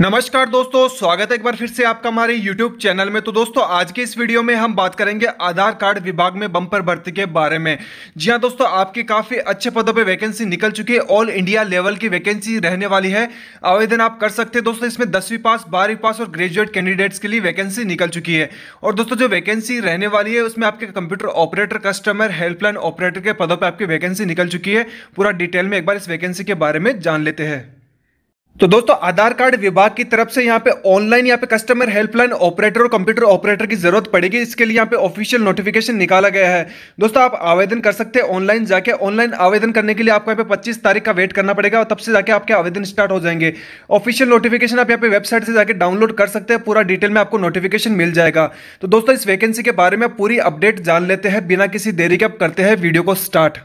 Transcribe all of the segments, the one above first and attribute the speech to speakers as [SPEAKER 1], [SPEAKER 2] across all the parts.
[SPEAKER 1] नमस्कार दोस्तों स्वागत है एक बार फिर से आपका हमारे YouTube चैनल में तो दोस्तों आज के इस वीडियो में हम बात करेंगे आधार कार्ड विभाग में बम्पर भर्ती के बारे में जी हाँ दोस्तों आपके काफ़ी अच्छे पदों पे वैकेंसी निकल चुकी है ऑल इंडिया लेवल की वैकेंसी रहने वाली है आवेदन आप कर सकते हैं दोस्तों इसमें दसवीं पास बारहवीं पास और ग्रेजुएट कैंडिडेट्स के लिए वैकेंसी निकल चुकी है और दोस्तों जो वैकेंसी रहने वाली है उसमें आपके computer operator customer helpline operator के पदों पर आपकी वैकेंसी निकल चुकी है पूरा डिटेल में एक बार इस वैकेंसी के बारे में जान लेते हैं तो दोस्तों आधार कार्ड विभाग की तरफ से यहाँ पे ऑनलाइन यहाँ पे कस्टमर हेल्पलाइन ऑपरेटर और कंप्यूटर ऑपरेटर की जरूरत पड़ेगी इसके लिए यहाँ पे ऑफिशियल नोटिफिकेशन निकाला गया है दोस्तों आप आवेदन कर सकते हैं ऑनलाइन जाके ऑनलाइन आवेदन करने के लिए आपको यहाँ पे 25 तारीख का वेट करना पड़ेगा और तब से जाके आपके आवेदन स्टार्ट हो जाएंगे ऑफिशियल नोटिफिकेशन आप यहाँ पे वेबसाइट से जाकर डाउनलोड कर सकते हैं पूरा डिटेल में आपको नोटिफिकेशन मिल जाएगा तो दोस्तों इस वैकेंसी के बारे में पूरी अपडेट जान लेते हैं बिना किसी देरी के आप करते हैं वीडियो को स्टार्ट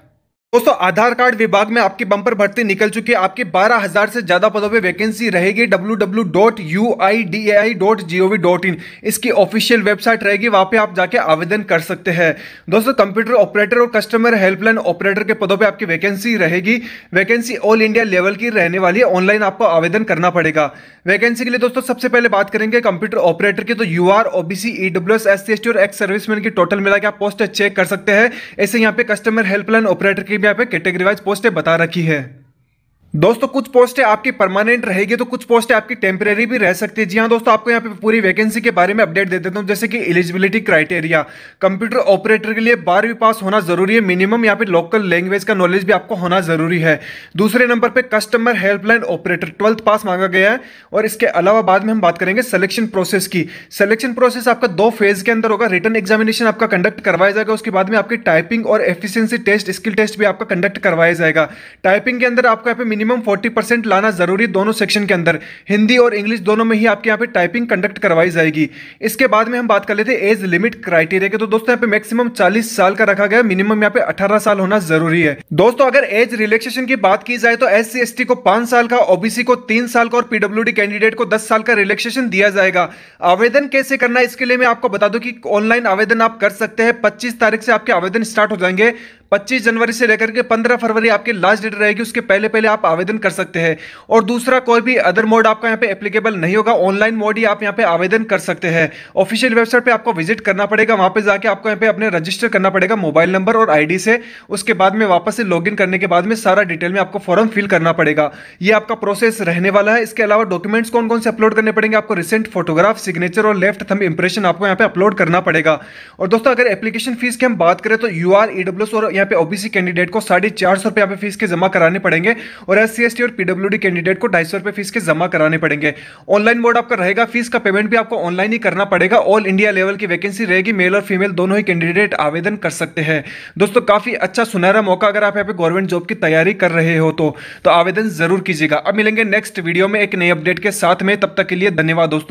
[SPEAKER 1] दोस्तों आधार कार्ड विभाग में आपकी बंपर भर्ती निकल चुकी है आपके 12,000 से ज्यादा पदों पे वैकेंसी रहेगी www.uidai.gov.in इसकी ऑफिशियल वेबसाइट रहेगी वहां पे आप जाके आवेदन कर सकते हैं दोस्तों कंप्यूटर ऑपरेटर और कस्टमर हेल्पलाइन ऑपरेटर के पदों पे आपकी वैकेंसी रहेगी वैकेंसी ऑल इंडिया लेवल की रहने वाली है ऑनलाइन आपको आवेदन करना पड़ेगा वैकेंसी के लिए दोस्तों सबसे पहले बात करेंगे कंप्यूटर ऑपरेटर की तो U R OBC E W S और एक्स सर्विसमैन की टोटल मिला के आप पोस्ट चेक कर सकते हैं ऐसे यहाँ पे कस्टमर हेल्पलाइन ऑपरेटर की ने यहाँ पे कैटेगरी वाइज पोस्टें बता रखी है दोस्तों कुछ पोस्टें आपकी परमानेंट रहेगी तो कुछ पोस्टें आपकी टेम्परेरी भी रह सकती है जी हाँ दोस्तों आपको यहाँ पे पूरी वैकेंसी के बारे में अपडेट दे देता हूँ जैसे कि एलिजिबिलिटी क्राइटेरिया कंप्यूटर ऑपरेटर के लिए बारहवीं पास होना जरूरी है मिनिमम यहाँ पे लोकल लैंग्वेज का नॉलेज भी आपको होना जरूरी है दूसरे नंबर पर customer helpline operator twelfth pass मांगा गया है और इसके अलावा बाद में हम बात करेंगे सिलेक्शन प्रोसेस की सिलेक्शन प्रोसेस आपका दो फेज के अंदर होगा रिटर्न एग्जामिनेशन आपका कंडक्ट करवाया जाएगा उसके बाद में आपकी टाइपिंग और एफिशियंसी टेस्ट स्किल टेस्ट भी आपका कंडक्ट करवाया जाएगा टाइपिंग के अंदर आपका यहाँ पे मिनिमम 40 परसेंट लाना ज़रूरी दोनों सेक्शन के अंदर हिंदी और इंग्लिश दोनों में ही आपके यहाँ पे टाइपिंग कंडक्ट करवाई जाएगी इसके बाद में हम बात कर लेते एज लिमिट क्राइटेरिया के तो दोस्तों यहाँ पे मैक्सिमम चालीस साल का रखा गया मिनिमम यहाँ पे अठारह साल होना जरूरी है दोस्तों अगर एज रिलेक्सेशन की बात की जाए तो एस सी को पांच साल का ओबीसी को तीन साल का और पीडब्ल्यू कैंडिडेट को दस साल का रिलेक्सेशन दिया जाएगा आवेदन कैसे करना है इसके लिए मैं आपको बता दूं कि ऑनलाइन आवेदन आप कर सकते हैं पच्चीस तारीख से आपके आवेदन स्टार्ट हो जाएंगे 25 जनवरी से लेकर के 15 फरवरी आपके लास्ट डेट रहेगी उसके पहले पहले आप आवेदन कर सकते हैं और दूसरा कोई भी अदर मोड आपका यहाँ पे एप्लीकेबल नहीं होगा ऑनलाइन मोड ही आप यहाँ पे आवेदन कर सकते हैं ऑफिशियल वेबसाइट पे आपको विजिट करना पड़ेगा वहां पे जाके आपको यहाँ पे अपने रजिस्टर करना पड़ेगा मोबाइल नंबर और आई से उसके बाद में वापस से लॉग करने के बाद में सारा डिटेल में आपको फॉर्म फिल करना पड़ेगा ये आपका प्रोसेस रहने वाला है इसके अलावा डॉक्यूमेंट्स कौन कौन से अपलोड करने पड़ेंगे आपको रिसेंट फोटोग्राफ सिग्नेचर और लेफ्ट थम इंप्रेशन आपको यहाँ पे अपलोड करना पड़ेगा और दोस्तों अगर एप्लीकेशन फीस की हम बात करें तो यू आर e और यहाँ पे ओबीसी कैंडिडेट को साढ़े चार सौ रुपये फीस के जमा कराने पड़ेंगे और एस सी और पीडब्ल्यू कैंडिडेट को ढाई सौ रुपये फीस के जमा कराने पड़ेंगे ऑनलाइन मोड आपका रहेगा फीस का पेमेंट भी आपको ऑनलाइन ही करना पड़ेगा ऑल इंडिया लेवल की वैकेंसी रहेगी मेल और फीमेल दोनों ही कैंडिडेट आवेदन कर सकते हैं दोस्तों काफ़ी अच्छा सुनहरा मौका अगर आप यहाँ पे गवर्नमेंट जॉब की तैयारी कर रहे हो तो, तो आवेदन जरूर कीजिएगा अब मिलेंगे नेक्स्ट वीडियो में एक नई अपडेट के साथ में तब तक के लिए धन्यवाद दोस्तों